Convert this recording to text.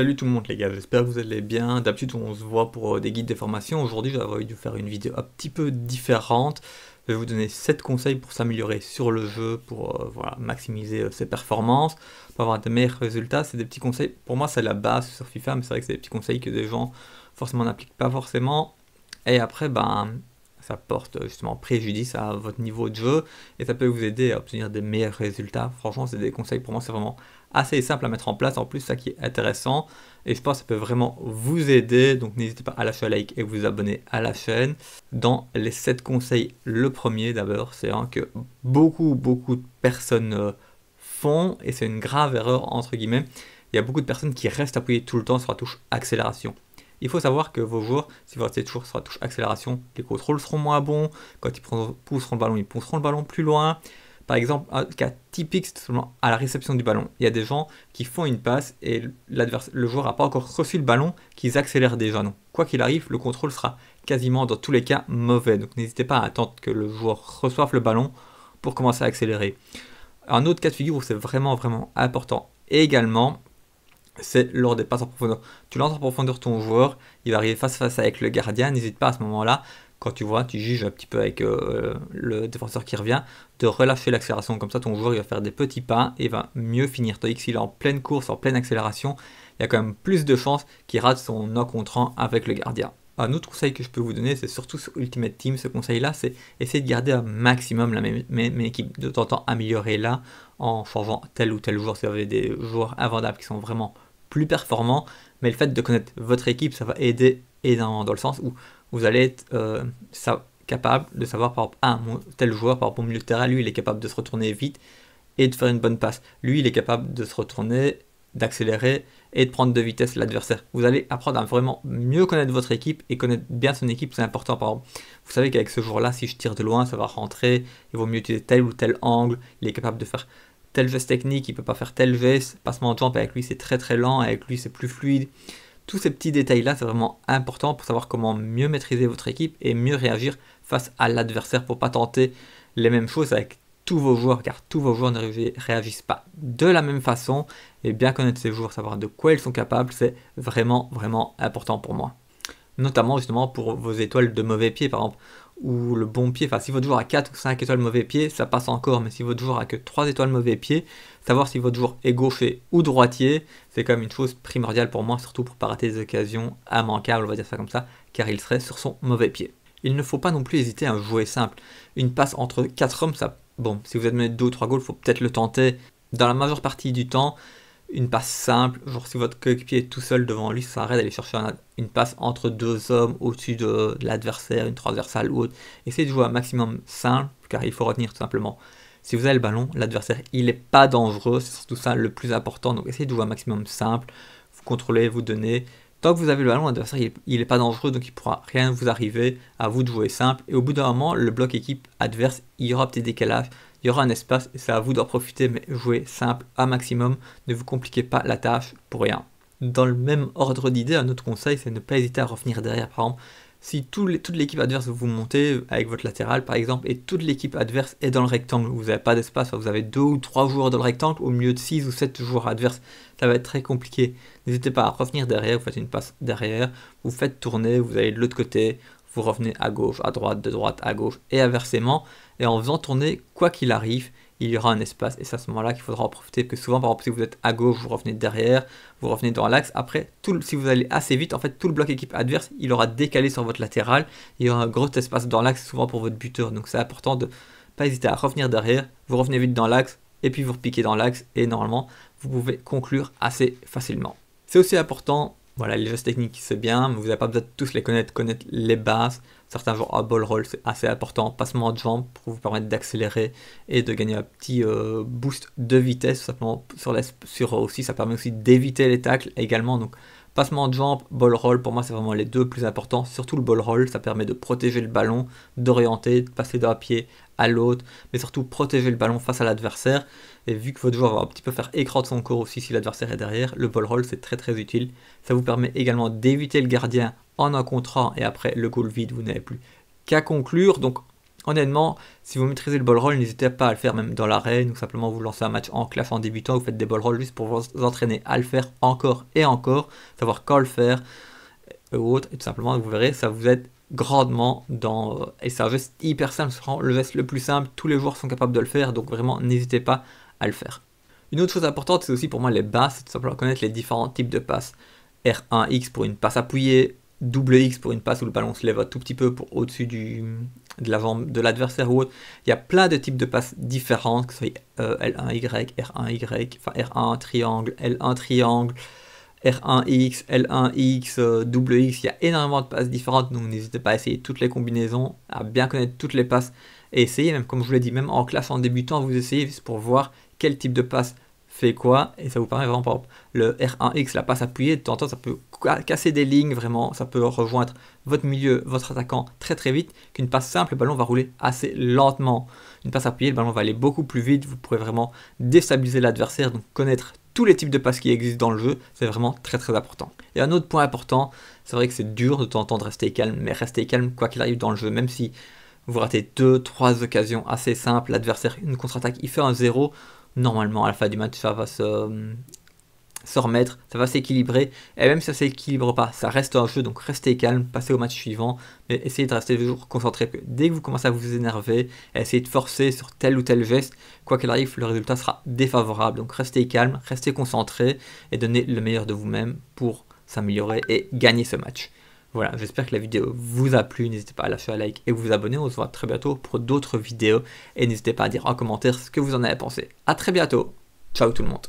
Salut tout le monde les gars, j'espère que vous allez bien. D'habitude on se voit pour euh, des guides des formations. Aujourd'hui j'avais envie de faire une vidéo un petit peu différente. Je vais vous donner 7 conseils pour s'améliorer sur le jeu, pour euh, voilà, maximiser euh, ses performances, pour avoir de meilleurs résultats. C'est des petits conseils, pour moi c'est la base sur FIFA, mais c'est vrai que c'est des petits conseils que des gens forcément n'appliquent pas forcément. Et après, ben, ça porte justement préjudice à votre niveau de jeu et ça peut vous aider à obtenir des meilleurs résultats. Franchement, c'est des conseils pour moi, c'est vraiment assez simple à mettre en place en plus, ça qui est intéressant. Et je pense que ça peut vraiment vous aider. Donc n'hésitez pas à lâcher un like et vous abonner à la chaîne. Dans les 7 conseils, le premier d'abord, c'est un que beaucoup, beaucoup de personnes euh, font, et c'est une grave erreur entre guillemets. Il y a beaucoup de personnes qui restent appuyées tout le temps sur la touche accélération. Il faut savoir que vos joueurs, si vous restez toujours sur la touche accélération, les contrôles seront moins bons. Quand ils pousseront le ballon, ils pousseront le ballon plus loin. Par exemple, un cas typique, seulement à la réception du ballon. Il y a des gens qui font une passe et le joueur n'a pas encore reçu le ballon, qu'ils accélèrent déjà. Donc, quoi qu'il arrive, le contrôle sera quasiment dans tous les cas mauvais. Donc, n'hésitez pas à attendre que le joueur reçoive le ballon pour commencer à accélérer. Un autre cas de figure où c'est vraiment, vraiment important également, c'est lors des passes en profondeur. Tu lances en profondeur ton joueur, il va arriver face à face avec le gardien, n'hésite pas à ce moment-là quand tu vois, tu juges un petit peu avec euh, le défenseur qui revient, de relâcher l'accélération. Comme ça, ton joueur il va faire des petits pas et va mieux finir. Toi, que s'il est en pleine course, en pleine accélération, il y a quand même plus de chances qu'il rate son encontrant avec le gardien. Un autre conseil que je peux vous donner, c'est surtout sur Ultimate Team, ce conseil-là, c'est essayer de garder un maximum la même, équipe, de temps en temps améliorer là en changeant tel ou tel joueur. Si vous avez des joueurs invendables qui sont vraiment plus performants, mais le fait de connaître votre équipe, ça va aider et dans, le sens où vous allez être euh, capable de savoir par ah, tel joueur par rapport au milieu de terrain, lui il est capable de se retourner vite et de faire une bonne passe. Lui il est capable de se retourner, d'accélérer et de prendre de vitesse l'adversaire. Vous allez apprendre à vraiment mieux connaître votre équipe et connaître bien son équipe, c'est important. Par exemple, vous savez qu'avec ce joueur-là, si je tire de loin, ça va rentrer, il vaut mieux utiliser tel ou tel angle, il est capable de faire tel geste technique, il peut pas faire tel geste, passement de jambe, avec lui c'est très très lent, avec lui c'est plus fluide. Tous ces petits détails-là, c'est vraiment important pour savoir comment mieux maîtriser votre équipe et mieux réagir face à l'adversaire pour pas tenter les mêmes choses avec tous vos joueurs, car tous vos joueurs ne réagissent pas de la même façon. Et bien connaître ces joueurs, savoir de quoi ils sont capables, c'est vraiment, vraiment important pour moi. Notamment justement pour vos étoiles de mauvais pied, par exemple ou le bon pied, enfin si votre joueur a 4 ou 5 étoiles mauvais pied, ça passe encore, mais si votre joueur a que 3 étoiles mauvais pied, savoir si votre joueur est gaucher ou droitier, c'est quand même une chose primordiale pour moi, surtout pour pas rater des occasions immanquables, on va dire ça comme ça, car il serait sur son mauvais pied. Il ne faut pas non plus hésiter à jouer simple. Une passe entre 4 hommes, ça, bon, si vous êtes mené 2 ou 3 goals, faut peut-être le tenter. Dans la majeure partie du temps, une passe simple, genre si votre coéquipier est tout seul devant lui, ça arrête d'aller chercher une passe entre deux hommes au-dessus de, l'adversaire, une transversale ou autre. Essayez de jouer un maximum simple, car il faut retenir tout simplement. Si vous avez le ballon, l'adversaire, il n'est pas dangereux, c'est surtout ça le plus important. Donc essayez de jouer un maximum simple, vous contrôlez, vous donnez, Tant que vous avez le ballon, adversaire, il n'est pas dangereux, donc il ne pourra rien vous arriver, à vous de jouer simple. Et au bout d'un moment, le bloc équipe adverse, il y aura des décalages, il y aura un espace, et c'est à vous d'en profiter, mais jouez simple à maximum, ne vous compliquez pas la tâche pour rien. Dans le même ordre d'idée, un autre conseil, c'est ne pas hésiter à revenir derrière, par exemple, si toute l'équipe adverse, vous montez avec votre latéral par exemple, et toute l'équipe adverse est dans le rectangle, vous n'avez pas d'espace, vous avez deux ou trois joueurs dans le rectangle au milieu de six ou sept joueurs adverses, ça va être très compliqué. N'hésitez pas à revenir derrière, vous faites une passe derrière, vous faites tourner, vous allez de l'autre côté, vous revenez à gauche, à droite, de droite, à gauche, et inversement, et en faisant tourner, quoi qu'il arrive, il y aura un espace et c'est à ce moment-là qu'il faudra en profiter. Que souvent, par exemple, si vous êtes à gauche, vous revenez derrière, vous revenez dans l'axe. Après, tout si vous allez assez vite, en fait, tout le bloc équipe adverse, il aura décalé sur votre latéral. Il y aura un gros espace dans l'axe, souvent pour votre buteur. Donc, c'est important de pas hésiter à revenir derrière. Vous revenez vite dans l'axe et puis vous repiquez dans l'axe. Et normalement, vous pouvez conclure assez facilement. C'est aussi important, voilà, les gestes techniques, c'est bien, mais vous n'avez pas besoin de tous les connaître, connaître les bases certains joueurs à ball roll, c'est assez important, passement de jambes pour vous permettre d'accélérer et de gagner un petit euh, boost de vitesse, simplement sur, sur euh, aussi, ça permet aussi d'éviter les tacles également, donc Passement de jambe, ball roll, pour moi c'est vraiment les deux plus importants. Surtout le ball roll, ça permet de protéger le ballon, d'orienter, de passer d'un pied à l'autre, mais surtout protéger le ballon face à l'adversaire. Et vu que votre joueur va un petit peu faire écran son corps aussi si l'adversaire est derrière, le ball roll c'est très très utile. Ça vous permet également d'éviter le gardien en un et après le goal vide, vous n'avez plus qu'à conclure. Donc Honnêtement, si vous maîtrisez le ball roll, n'hésitez pas à le faire même dans l'arène ou simplement vous lancez un match en classe en débutant, vous faites des ball rolls juste pour vous entraîner à le faire encore et encore, savoir quand le faire euh, ou autre, et tout simplement vous verrez, ça vous aide grandement dans. Euh, et c'est un geste hyper simple, c'est le geste le plus simple, tous les joueurs sont capables de le faire, donc vraiment n'hésitez pas à le faire. Une autre chose importante, c'est aussi pour moi les bases, c'est tout simplement connaître les différents types de passes. R1X pour une passe appuyée, double X pour une passe où le ballon se lève un tout petit peu pour au-dessus du, de l'adversaire ou autre. Il y a plein de types de passes différentes, que ce soit euh, L1, Y, R1, Y, enfin R1, triangle, L1, triangle, R1X, L1X, euh, double X. Il y a énormément de passes différentes, donc n'hésitez pas à essayer toutes les combinaisons, à bien connaître toutes les passes et essayer, même comme je vous l'ai dit, même en classe en débutant, vous essayez pour voir quel type de passe fait quoi et ça vous permet vraiment pas le R1X, la passe appuyée, de temps en temps ça peut casser des lignes vraiment, ça peut rejoindre votre milieu, votre attaquant très très vite qu'une passe simple, le ballon va rouler assez lentement. Une passe appuyée, le ballon va aller beaucoup plus vite, vous pourrez vraiment déstabiliser l'adversaire, donc connaître tous les types de passes qui existent dans le jeu, c'est vraiment très très important. Et un autre point important, c'est vrai que c'est dur de temps en temps de rester calme, mais rester calme quoi qu'il arrive dans le jeu, même si vous ratez 2-3 occasions assez simples, l'adversaire une contre-attaque, il fait un 0, normalement, à la fin du match, ça va se, remettre, ça va s'équilibrer. Et même si ça s'équilibre pas, ça reste un jeu, donc restez calme, passez au match suivant, mais essayez de rester toujours concentré. Dès que vous commencez à vous énerver, essayez de forcer sur tel ou tel geste, quoi qu'il arrive, le résultat sera défavorable. Donc restez calme, restez concentré et donnez le meilleur de vous-même pour s'améliorer et gagner ce match. Voilà, j'espère que la vidéo vous a plu. N'hésitez pas à lâcher un like et vous abonner. On se voit très bientôt pour d'autres vidéos. Et n'hésitez pas à dire en commentaire ce que vous en avez pensé. A très bientôt. Ciao tout le monde.